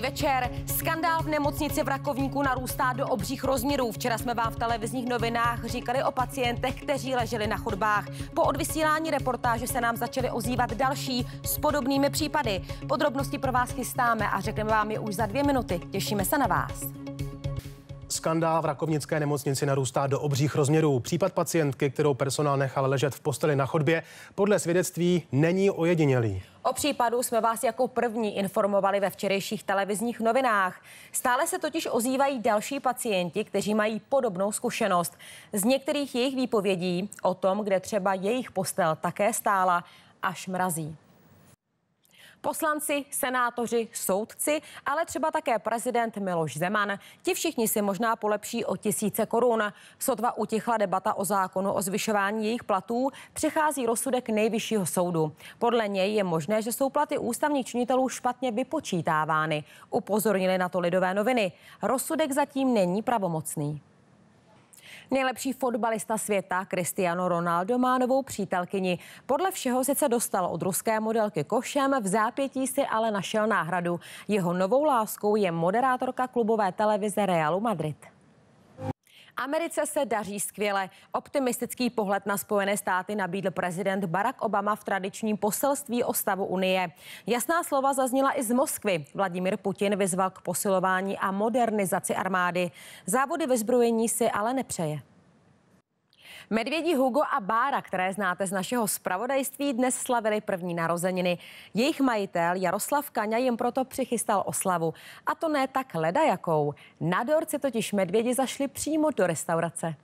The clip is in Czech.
Večer. Skandál v nemocnici v Rakovníku narůstá do obřích rozměrů. Včera jsme vám v televizních novinách říkali o pacientech, kteří leželi na chodbách. Po odvysílání reportáže se nám začaly ozývat další s podobnými případy. Podrobnosti pro vás chystáme a řekneme vám je už za dvě minuty. Těšíme se na vás. Skandál v Rakovnické nemocnici narůstá do obřích rozměrů. Případ pacientky, kterou personál nechal ležet v posteli na chodbě, podle svědectví není ojedinělý. O případu jsme vás jako první informovali ve včerejších televizních novinách. Stále se totiž ozývají další pacienti, kteří mají podobnou zkušenost. Z některých jejich výpovědí o tom, kde třeba jejich postel také stála, až mrazí. Poslanci, senátoři, soudci, ale třeba také prezident Miloš Zeman. Ti všichni si možná polepší o tisíce korun. Sotva utichla debata o zákonu o zvyšování jejich platů. Přichází rozsudek nejvyššího soudu. Podle něj je možné, že jsou platy ústavních činitelů špatně vypočítávány. Upozornili na to lidové noviny. Rozsudek zatím není pravomocný. Nejlepší fotbalista světa Cristiano Ronaldo má novou přítelkyni. Podle všeho sice dostal od ruské modelky košem, v zápětí si ale našel náhradu. Jeho novou láskou je moderátorka klubové televize Realu Madrid. Americe se daří skvěle. Optimistický pohled na Spojené státy nabídl prezident Barack Obama v tradičním poselství o stavu Unie. Jasná slova zazněla i z Moskvy. Vladimir Putin vyzval k posilování a modernizaci armády. Závody ve zbrojení si ale nepřeje. Medvědi Hugo a Bára, které znáte z našeho spravodajství, dnes slavili první narozeniny. Jejich majitel Jaroslav Kaňa jim proto přichystal oslavu. A to ne tak ledajakou. Na dorci totiž medvědi zašli přímo do restaurace.